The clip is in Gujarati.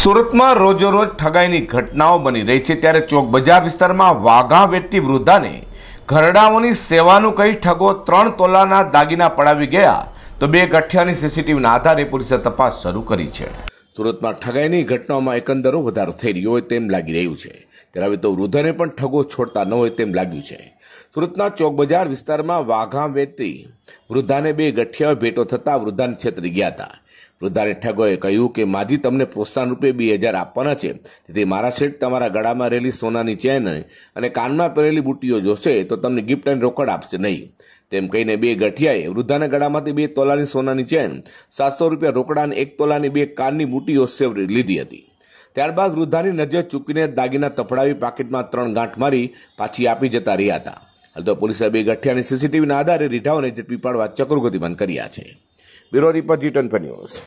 સુરતમાં રોજોરોજ ઠગાઈની ઘટનાઓ બની રહી છે ત્યારે ચોક બજાર વિસ્તારમાં વાઘા વેઠતી વૃદ્ધાને ઘરડાઓની સેવાનું કહી ઠગો ત્રણ તોલાના દાગીના પડાવી ગયા તો બે ગઠિયાની સીસીટીવીના આધારે પોલીસે તપાસ શરૂ કરી છે સુરતમાં ઠગાઈની ઘટનાઓમાં એકંદરો વધારો થઈ રહ્યો હોય તેમ લાગી રહ્યું છે ત્યારે હવે તો વૃદ્ધને પણ ઠગો છોડતા ન હોય તેમ લાગ્યું છે સુરતના ચોક બજાર વિસ્તારમાં વાઘા વેઠતી વૃદ્ધાને બે ગઠિયાઓ ભેટો થતાં વૃદ્ધાને છેતરી ગયા હતા વૃદ્ધાને ઠગોએ કહ્યું કે માજી તમને પ્રોત્સાહન રૂપે બે હજાર આપવાના છે તેથી મારા શેઠ તમારા ગળામાં રહેલી સોનાની ચેન અને કાનમાં પહેરેલી બુટ્ટીઓ જોશે તો તમને ગિફ્ટ અને રોકડ આપશે નહીં તેમ કહીને બે ગઠિયાએ વૃદ્ધાના ગળામાંથી બે તોલાની સોનાની ચેન સાતસો રૂપિયા રોકડા અને એક તોલાની બે કાનની બુટ્ટીઓ સેવરી લીધી હતી ત્યારબાદ વૃદ્ધાની નજર ચૂકીને દાગીના તફડાવી પાકીટમાં ત્રણ ગાંઠ મારી પાછી આપી જતા રહ્યા હતા હાલ તો પોલીસે બે ગઠ્ઠી અને સીસીટીવીના આધારે રીઢાઓને ઝડપી પાડવા ચક્રુગતિમાન કર્યા છે bureau report G twenty news